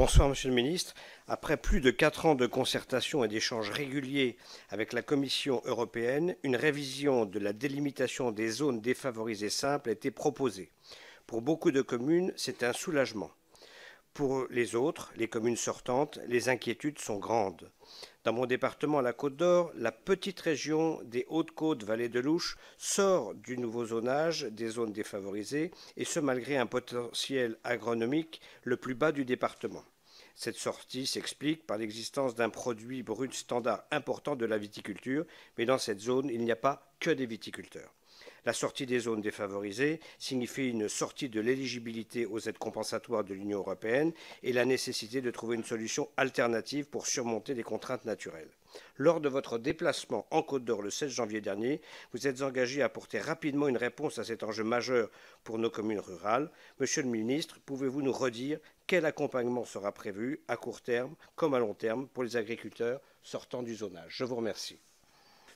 Bonsoir, Monsieur le Ministre. Après plus de quatre ans de concertation et d'échanges réguliers avec la Commission européenne, une révision de la délimitation des zones défavorisées simples a été proposée. Pour beaucoup de communes, c'est un soulagement. Pour les autres, les communes sortantes, les inquiétudes sont grandes. Dans mon département, la Côte d'Or, la petite région des Hautes-Côtes, vallée de Louche, sort du nouveau zonage des zones défavorisées, et ce malgré un potentiel agronomique le plus bas du département. Cette sortie s'explique par l'existence d'un produit brut standard important de la viticulture, mais dans cette zone, il n'y a pas que des viticulteurs. La sortie des zones défavorisées signifie une sortie de l'éligibilité aux aides compensatoires de l'Union européenne et la nécessité de trouver une solution alternative pour surmonter les contraintes naturelles. Lors de votre déplacement en Côte d'Or le 16 janvier dernier, vous êtes engagé à apporter rapidement une réponse à cet enjeu majeur pour nos communes rurales. Monsieur le ministre, pouvez-vous nous redire quel accompagnement sera prévu à court terme comme à long terme pour les agriculteurs sortant du zonage Je vous remercie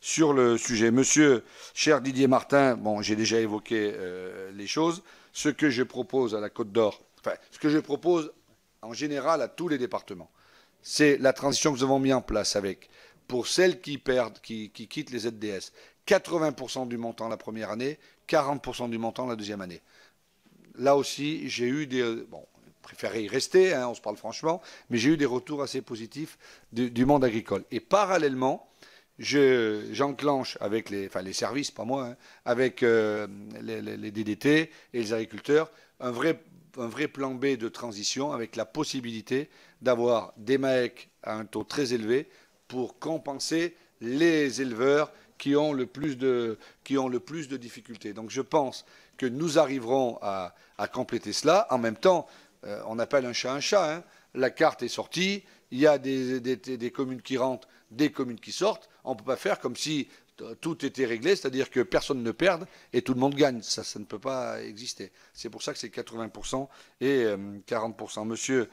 sur le sujet. Monsieur, cher Didier Martin, bon, j'ai déjà évoqué euh, les choses. Ce que je propose à la Côte d'Or, enfin, ce que je propose en général à tous les départements, c'est la transition que nous avons mis en place avec, pour celles qui perdent, qui, quittent les ZDS, 80% du montant la première année, 40% du montant la deuxième année. Là aussi, j'ai eu des... Euh, bon, préféré y rester, hein, on se parle franchement, mais j'ai eu des retours assez positifs du, monde agricole. Et parallèlement, j'enclenche avec les, enfin les services, pas moi, hein, avec euh, les, les, DDT et les agriculteurs, un vrai un vrai plan B de transition avec la possibilité d'avoir des MAEC à un taux très élevé pour compenser les éleveurs qui ont le plus de, qui ont le plus de difficultés. Donc je pense que nous arriverons à, compléter cela. En même temps, euh, on appelle un chat un chat. Hein. La carte est sortie, il y a des communes qui rentrent, des communes qui sortent. On ne peut pas faire comme si tout était réglé, c'est-à-dire que personne ne perde et tout le monde gagne. Ça, ça ne peut pas exister. C'est pour ça que c'est 80% et 40%. Euh, Monsieur